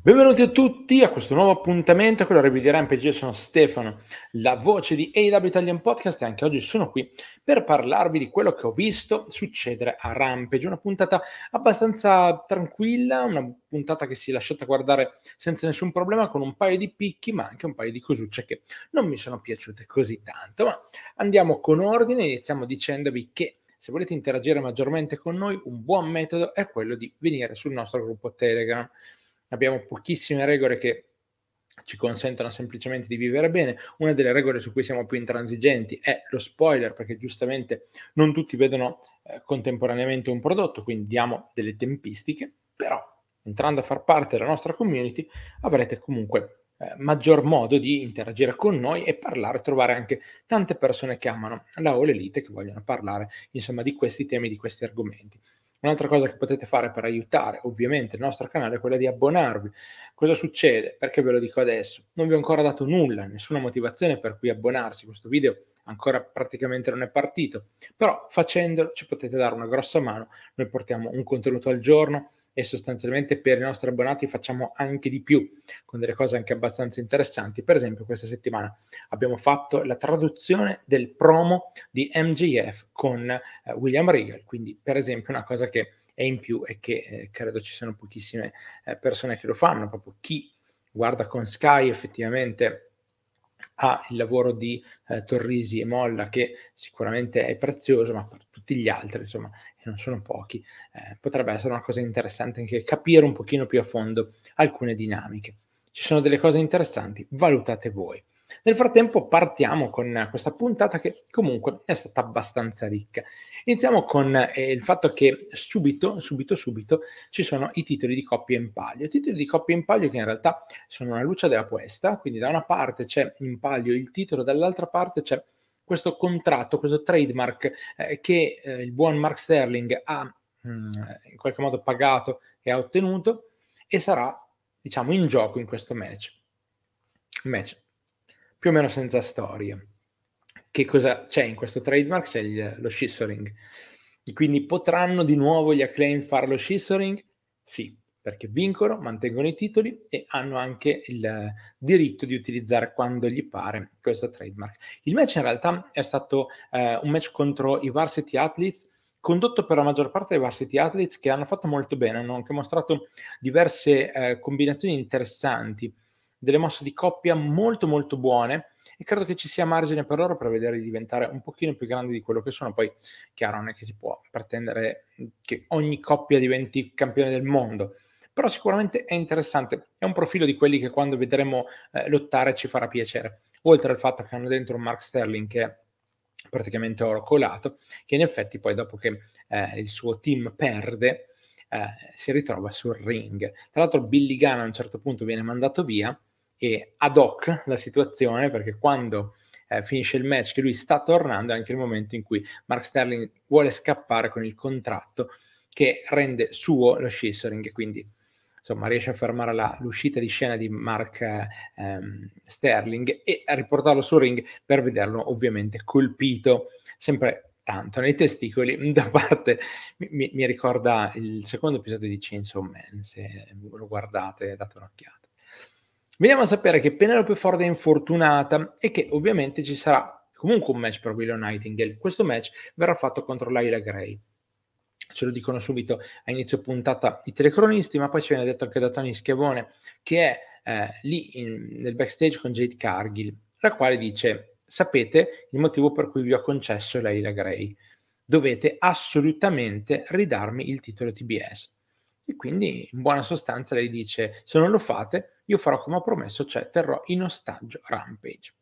Benvenuti a tutti a questo nuovo appuntamento con la review di Rampage. Io sono Stefano, la voce di AW Italian Podcast e anche oggi sono qui per parlarvi di quello che ho visto succedere a Rampage. Una puntata abbastanza tranquilla, una puntata che si è lasciata guardare senza nessun problema con un paio di picchi ma anche un paio di cosucce che non mi sono piaciute così tanto. Ma andiamo con ordine e iniziamo dicendovi che se volete interagire maggiormente con noi un buon metodo è quello di venire sul nostro gruppo Telegram abbiamo pochissime regole che ci consentono semplicemente di vivere bene. Una delle regole su cui siamo più intransigenti è lo spoiler, perché giustamente non tutti vedono eh, contemporaneamente un prodotto, quindi diamo delle tempistiche, però entrando a far parte della nostra community avrete comunque eh, maggior modo di interagire con noi e parlare, trovare anche tante persone che amano la All Elite che vogliono parlare, insomma, di questi temi, di questi argomenti. Un'altra cosa che potete fare per aiutare ovviamente il nostro canale è quella di abbonarvi. Cosa succede? Perché ve lo dico adesso? Non vi ho ancora dato nulla, nessuna motivazione per cui abbonarsi. Questo video ancora praticamente non è partito, però facendolo ci potete dare una grossa mano. Noi portiamo un contenuto al giorno, e sostanzialmente per i nostri abbonati facciamo anche di più con delle cose anche abbastanza interessanti. Per esempio, questa settimana abbiamo fatto la traduzione del promo di MJF con eh, William Regal, quindi per esempio una cosa che è in più e che eh, credo ci siano pochissime eh, persone che lo fanno, proprio chi guarda con Sky effettivamente ha il lavoro di eh, Torrisi e Molla che sicuramente è prezioso, ma per tutti gli altri, insomma, e non sono pochi, eh, potrebbe essere una cosa interessante anche capire un pochino più a fondo alcune dinamiche. Ci sono delle cose interessanti, valutate voi. Nel frattempo partiamo con questa puntata che comunque è stata abbastanza ricca. Iniziamo con eh, il fatto che subito, subito, subito ci sono i titoli di coppia in palio. I titoli di coppia in palio che in realtà sono una luce della puesta, quindi da una parte c'è in palio il titolo, dall'altra parte c'è questo contratto, questo trademark eh, che eh, il buon Mark Sterling ha mh, mm. eh, in qualche modo pagato e ha ottenuto e sarà, diciamo, in gioco in questo match. Un match più o meno senza storie. Che cosa c'è in questo trademark? C'è il, lo scissoring. Quindi potranno di nuovo gli acclaim fare lo scissoring? Sì, perché vincono, mantengono i titoli e hanno anche il diritto di utilizzare quando gli pare questo trademark. Il match in realtà è stato eh, un match contro i Varsity Athletes, condotto per la maggior parte dai Varsity Athletes che hanno fatto molto bene, hanno anche mostrato diverse eh, combinazioni interessanti, delle mosse di coppia molto molto buone e credo che ci sia margine per loro per vedere di diventare un pochino più grandi di quello che sono. Poi, chiaro, non è che si può pretendere che ogni coppia diventi campione del mondo, però sicuramente è interessante, è un profilo di quelli che quando vedremo eh, lottare ci farà piacere, oltre al fatto che hanno dentro un Mark Sterling che è praticamente oro colato, che in effetti poi dopo che eh, il suo team perde eh, si ritrova sul ring. Tra l'altro Billy Gunn a un certo punto viene mandato via e ad hoc la situazione perché quando eh, finisce il match che lui sta tornando è anche il momento in cui Mark Sterling vuole scappare con il contratto che rende suo lo scissoring, quindi insomma, riesce a fermare la, l'uscita di scena di Mark ehm, Sterling e a riportarlo sul ring per vederlo ovviamente colpito sempre tanto nei testicoli da parte mi, mi ricorda il secondo episodio di Chainsaw Man se lo guardate date un'occhiata veniamo a sapere che Penelope Ford è infortunata e che ovviamente ci sarà comunque un match per Willow Nightingale. Questo match verrà fatto contro Laila Gray ce lo dicono subito a inizio puntata i telecronisti, ma poi ci viene detto anche da Tony Schiavone che è eh, lì in, nel backstage con Jade Cargill, la quale dice sapete il motivo per cui vi ho concesso Leila Gray, dovete assolutamente ridarmi il titolo TBS. E quindi in buona sostanza lei dice se non lo fate io farò come ho promesso, cioè terrò in ostaggio Rampage.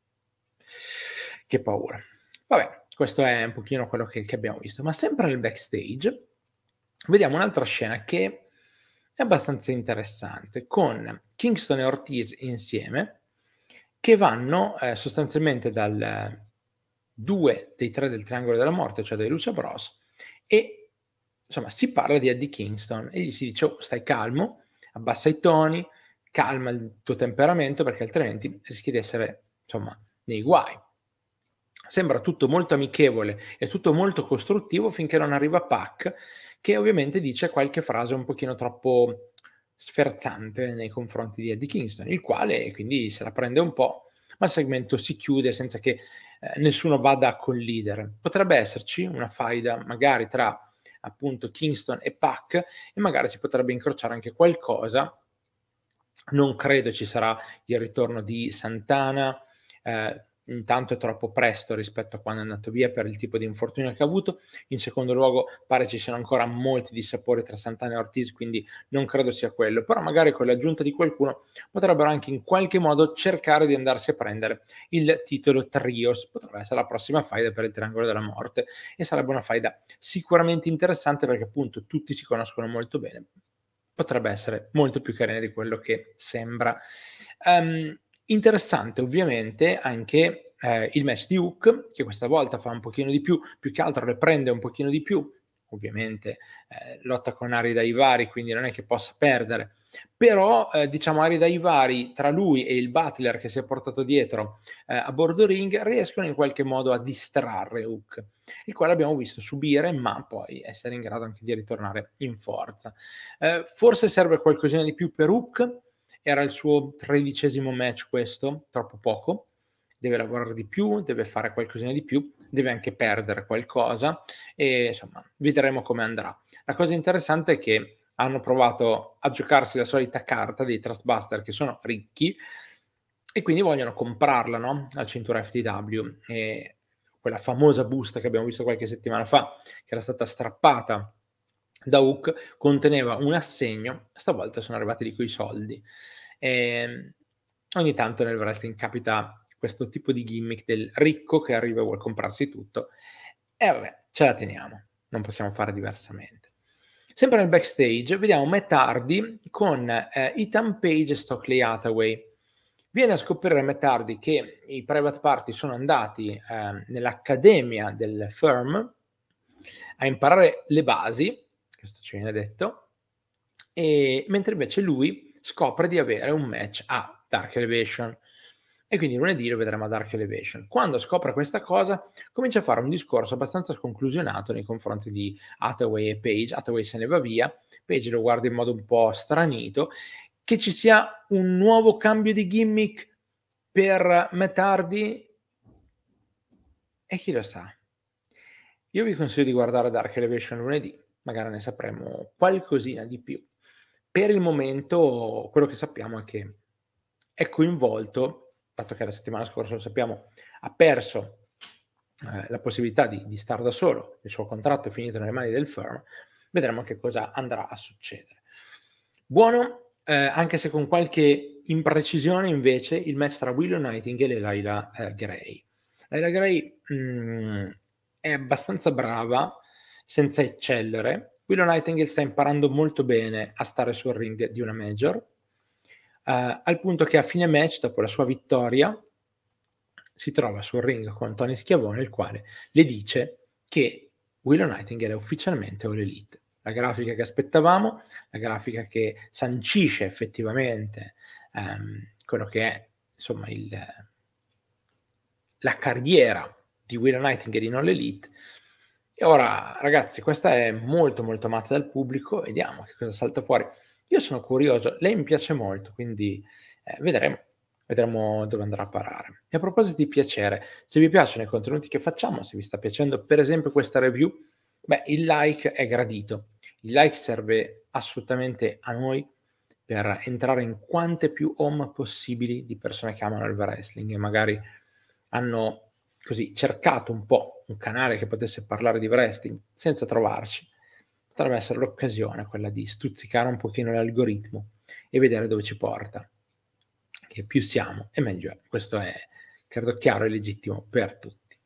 Che paura. Vabbè, questo è un pochino quello che, che abbiamo visto, ma sempre nel backstage vediamo un'altra scena che è abbastanza interessante, con Kingston e Ortiz insieme, che vanno eh, sostanzialmente dal due dei tre del triangolo della morte, cioè dai Lucia Bros, e insomma si parla di Eddie Kingston e gli si dice oh, stai calmo, abbassa i toni, calma il tuo temperamento perché altrimenti rischi di essere insomma nei guai. Sembra tutto molto amichevole e tutto molto costruttivo finché non arriva Pac che ovviamente dice qualche frase un pochino troppo sferzante nei confronti di Eddie Kingston, il quale quindi se la prende un po', ma il segmento si chiude senza che eh, nessuno vada a collidere. Potrebbe esserci una faida magari tra appunto Kingston e Pac e magari si potrebbe incrociare anche qualcosa. Non credo ci sarà il ritorno di Santana, eh, intanto è troppo presto rispetto a quando è andato via per il tipo di infortunio che ha avuto. In secondo luogo, pare ci siano ancora molti dissapori tra Santana e Ortiz, quindi non credo sia quello. Però magari con l'aggiunta di qualcuno potrebbero anche in qualche modo cercare di andarsi a prendere il titolo Trios. Potrebbe essere la prossima faida per il Triangolo della Morte e sarebbe una faida sicuramente interessante perché appunto tutti si conoscono molto bene. Potrebbe essere molto più carina di quello che sembra. Um, Interessante ovviamente anche eh, il match di Hook, che questa volta fa un pochino di più, più che altro riprende un pochino di più, ovviamente eh, lotta con Ari Daivari, quindi non è che possa perdere, però eh, diciamo Ari Daivari tra lui e il Butler che si è portato dietro eh, a bordo ring riescono in qualche modo a distrarre Hook, il quale abbiamo visto subire ma poi essere in grado anche di ritornare in forza. Eh, forse serve qualcosina di più per Hook, era il suo tredicesimo match questo, troppo poco. Deve lavorare di più, deve fare qualcosina di più, deve anche perdere qualcosa e insomma vedremo come andrà. La cosa interessante è che hanno provato a giocarsi la solita carta dei Trustbuster che sono ricchi e quindi vogliono comprarla no? la cintura FTW e quella famosa busta che abbiamo visto qualche settimana fa che era stata strappata da Hook conteneva un assegno, stavolta sono arrivati di quei soldi. E ehm, ogni tanto nel wrestling capita questo tipo di gimmick del ricco che arriva e vuole comprarsi tutto. E vabbè, ce la teniamo, non possiamo fare diversamente. Sempre nel backstage vediamo Matt Hardy con eh, Ethan Page e Stockley Hathaway. Viene a scoprire Matt Hardy che i private party sono andati eh, nell'accademia del firm a imparare le basi questo ci viene detto, e, mentre invece lui scopre di avere un match a Dark Elevation. E quindi lunedì lo vedremo a Dark Elevation. Quando scopre questa cosa, comincia a fare un discorso abbastanza sconclusionato nei confronti di Hathaway e Page. Hathaway se ne va via, Page lo guarda in modo un po' stranito. Che ci sia un nuovo cambio di gimmick per Matt E chi lo sa? Io vi consiglio di guardare Dark Elevation lunedì magari ne sapremo qualcosina di più. Per il momento quello che sappiamo è che è coinvolto, dato che la settimana scorsa lo sappiamo, ha perso eh, la possibilità di, di stare da solo, il suo contratto è finito nelle mani del firm, vedremo che cosa andrà a succedere. Buono, eh, anche se con qualche imprecisione invece, il match tra Willow Nightingale e Laila eh, Gray. Laila Gray mh, mm, è abbastanza brava senza eccellere. Willow Nightingale sta imparando molto bene a stare sul ring di una major, Uh, al punto che a fine match, dopo la sua vittoria, si trova sul ring con Tony Schiavone, il quale le dice che Willow Nightingale è ufficialmente All Elite. La grafica che aspettavamo, la grafica che sancisce effettivamente um, quello che è insomma, il, la carriera di Willow Nightingale in All Elite, e ora, ragazzi, questa è molto molto amata dal pubblico, vediamo che cosa salta fuori. Io sono curioso, lei mi piace molto, quindi eh, vedremo, vedremo dove andrà a parare. E a proposito di piacere, se vi piacciono i contenuti che facciamo, se vi sta piacendo per esempio questa review, beh, il like è gradito. Il like serve assolutamente a noi per entrare in quante più home possibili di persone che amano il wrestling e magari hanno così cercato un po' un canale che potesse parlare di wrestling senza trovarci, potrebbe essere l'occasione quella di stuzzicare un pochino l'algoritmo e vedere dove ci porta. Che più siamo e meglio è. Questo è, credo, chiaro e legittimo per tutti.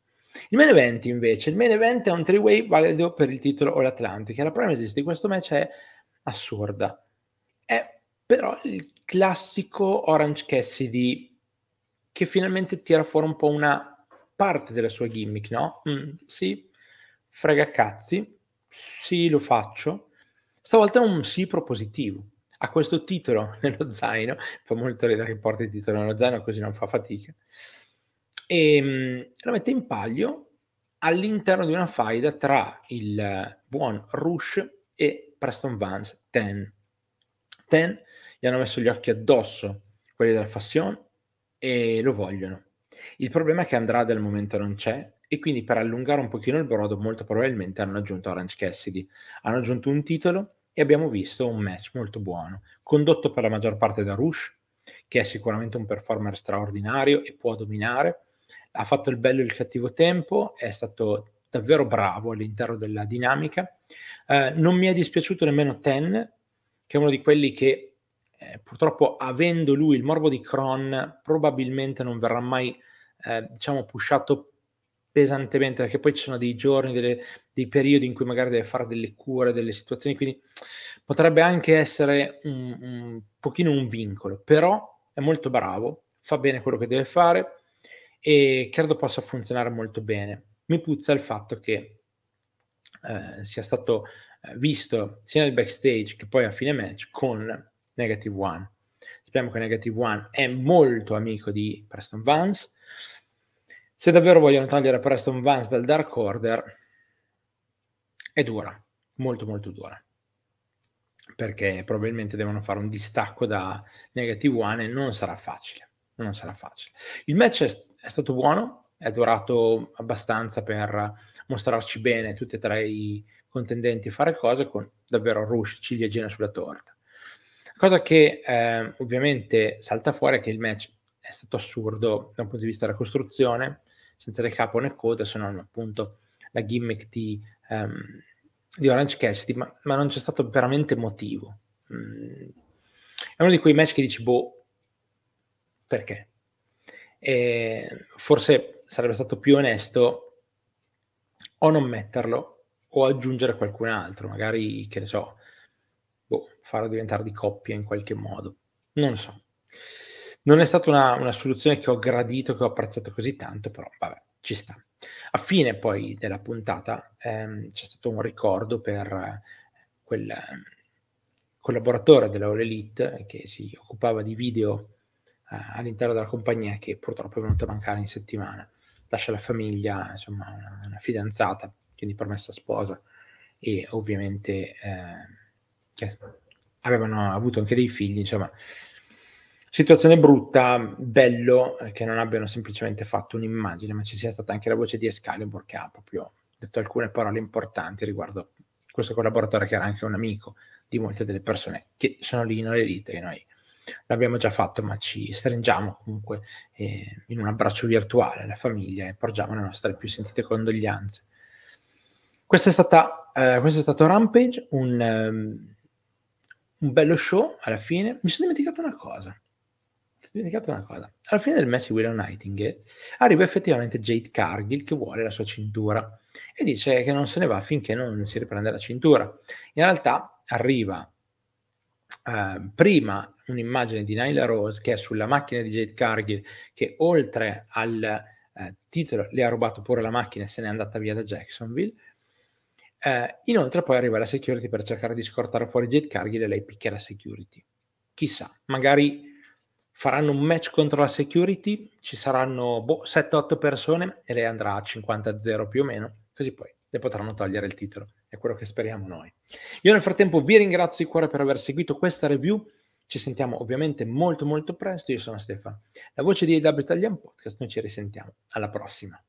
Il main event invece, il main event è un three-way valido per il titolo All Atlantic la premisis di questo match è assurda. È però il classico Orange Cassidy che finalmente tira fuori un po' una parte della sua gimmick, no? Mm, sì, frega cazzi, sì, lo faccio. Stavolta è un sì propositivo. Ha questo titolo nello zaino, fa molto ridere che porta il titolo nello zaino così non fa fatica. E mm, lo mette in palio all'interno di una faida tra il buon Rush e Preston Vance Ten. Ten gli hanno messo gli occhi addosso quelli della Fassion e lo vogliono. Il problema è che Andrade al momento non c'è e quindi per allungare un pochino il brodo molto probabilmente hanno aggiunto Orange Cassidy. Hanno aggiunto un titolo e abbiamo visto un match molto buono, condotto per la maggior parte da Rush, che è sicuramente un performer straordinario e può dominare. Ha fatto il bello e il cattivo tempo, è stato davvero bravo all'interno della dinamica. Eh, non mi è dispiaciuto nemmeno Ten, che è uno di quelli che eh, purtroppo avendo lui il morbo di Kron probabilmente non verrà mai eh, diciamo, pushato pesantemente, perché poi ci sono dei giorni, delle, dei periodi in cui magari deve fare delle cure, delle situazioni, quindi potrebbe anche essere un, un pochino un vincolo, però è molto bravo, fa bene quello che deve fare e credo possa funzionare molto bene. Mi puzza il fatto che eh, sia stato eh, visto sia nel backstage che poi a fine match con Negative One. Sappiamo che Negative One è molto amico di Preston Vance, se davvero vogliono togliere Preston Vance dal Dark Order, è dura, molto molto dura. Perché probabilmente devono fare un distacco da Negative One e non sarà facile. Non sarà facile. Il match è, è stato buono, è durato abbastanza per mostrarci bene tutti e tre i contendenti fare cose con davvero Rush ciliegina sulla torta. Cosa che eh, ovviamente salta fuori è che il match è stato assurdo da un punto di vista della costruzione, senza né capo né coda, se non appunto la gimmick di, um, di Orange Cassidy, ma, ma, non c'è stato veramente motivo. Mm. È uno di quei match che dici, boh, perché? E forse sarebbe stato più onesto o non metterlo o aggiungere qualcun altro, magari, che ne so, boh, farlo diventare di coppia in qualche modo. Non lo so. Non è stata una, una soluzione che ho gradito, che ho apprezzato così tanto, però vabbè, ci sta. A fine poi della puntata ehm, c'è stato un ricordo per eh, quel ehm, collaboratore della All Elite che si occupava di video eh, all'interno della compagnia che purtroppo è venuto a mancare in settimana. Lascia la famiglia, insomma, una, una fidanzata, quindi promessa sposa e ovviamente eh, avevano avuto anche dei figli, insomma, situazione brutta, bello eh, che non abbiano semplicemente fatto un'immagine, ma ci sia stata anche la voce di Excalibur che ha proprio detto alcune parole importanti riguardo questo collaboratore che era anche un amico di molte delle persone che sono lì in Olerite e noi l'abbiamo già fatto, ma ci stringiamo comunque eh, in un abbraccio virtuale alla famiglia e porgiamo le nostre più sentite condoglianze. Questo è, stata, eh, questo è stato Rampage, un, um, un bello show alla fine. Mi sono dimenticato una cosa ho dimenticato una cosa. Alla fine del match di Willow Nightingale arriva effettivamente Jade Cargill che vuole la sua cintura e dice che non se ne va finché non si riprende la cintura. In realtà arriva eh, prima un'immagine di Nyla Rose che è sulla macchina di Jade Cargill che oltre al eh, titolo le ha rubato pure la macchina e se n'è andata via da Jacksonville. Eh, inoltre poi arriva la security per cercare di scortare fuori Jade Cargill e lei picchia la security. Chissà, magari faranno un match contro la security, ci saranno boh, 7-8 persone e lei andrà a 50-0 più o meno, così poi le potranno togliere il titolo. È quello che speriamo noi. Io nel frattempo vi ringrazio di cuore per aver seguito questa review. Ci sentiamo ovviamente molto molto presto. Io sono Stefano, la voce di AW Italian Podcast. Noi ci risentiamo. Alla prossima.